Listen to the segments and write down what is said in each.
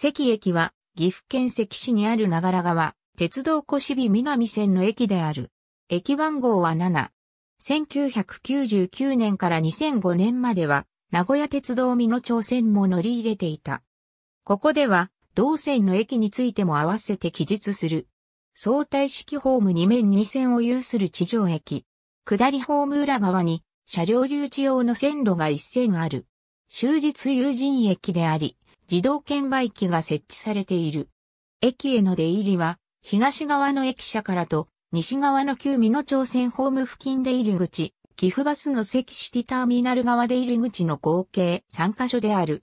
関駅は、岐阜県関市にある長良川、鉄道小渋南線の駅である。駅番号は7。1999年から2005年までは、名古屋鉄道美野町線も乗り入れていた。ここでは、同線の駅についても合わせて記述する。相対式ホーム2面2線を有する地上駅。下りホーム裏側に、車両留置用の線路が1線ある。終日有人駅であり、自動券売機が設置されている。駅への出入りは、東側の駅舎からと、西側の旧美濃朝鮮ホーム付近出入り口、岐阜バスの関シティターミナル側出入り口の合計3カ所である。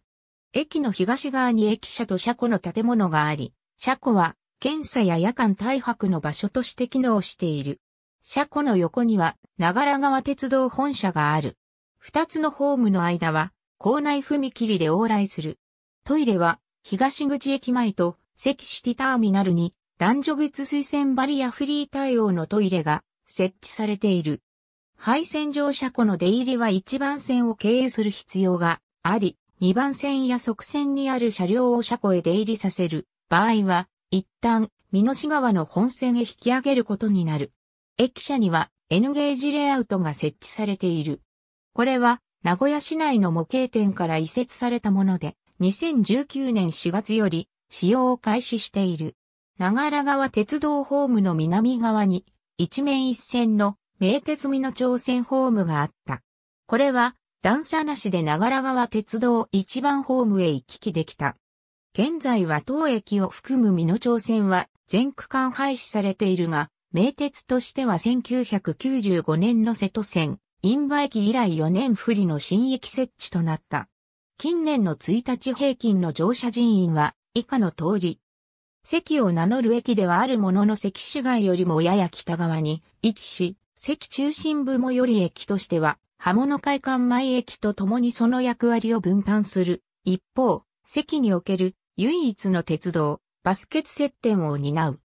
駅の東側に駅舎と車庫の建物があり、車庫は検査や夜間退泊の場所として機能している。車庫の横には長良川鉄道本社がある。二つのホームの間は、校内踏切で往来する。トイレは東口駅前と関シティターミナルに男女別推薦バリアフリー対応のトイレが設置されている。配線乗車庫の出入りは1番線を経由する必要があり、2番線や側線にある車両を車庫へ出入りさせる場合は、一旦、美濃市川の本線へ引き上げることになる。駅舎には N ゲージレイアウトが設置されている。これは、名古屋市内の模型店から移設されたもので、2019年4月より使用を開始している。長良川鉄道ホームの南側に一面一線の名鉄美の朝鮮ホームがあった。これは段差なしで長良川鉄道一番ホームへ行き来できた。現在は当駅を含む美濃町線は全区間廃止されているが、名鉄としては1995年の瀬戸線、インバ駅以来4年不利の新駅設置となった。近年の1日平均の乗車人員は以下の通り。席を名乗る駅ではあるものの席市街よりもやや北側に位置し、席中心部もより駅としては、刃物会館前駅とともにその役割を分担する。一方、席における唯一の鉄道、バスケツ接点を担う。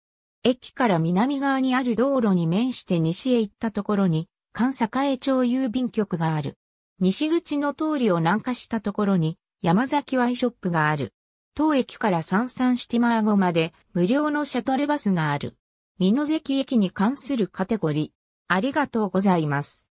駅から南側にある道路に面して西へ行ったところに、関栄町郵便局がある。西口の通りを南下したところに山崎ワイショップがある。当駅から三三シティマーゴまで無料のシャトルバスがある。美濃関駅に関するカテゴリー。ありがとうございます。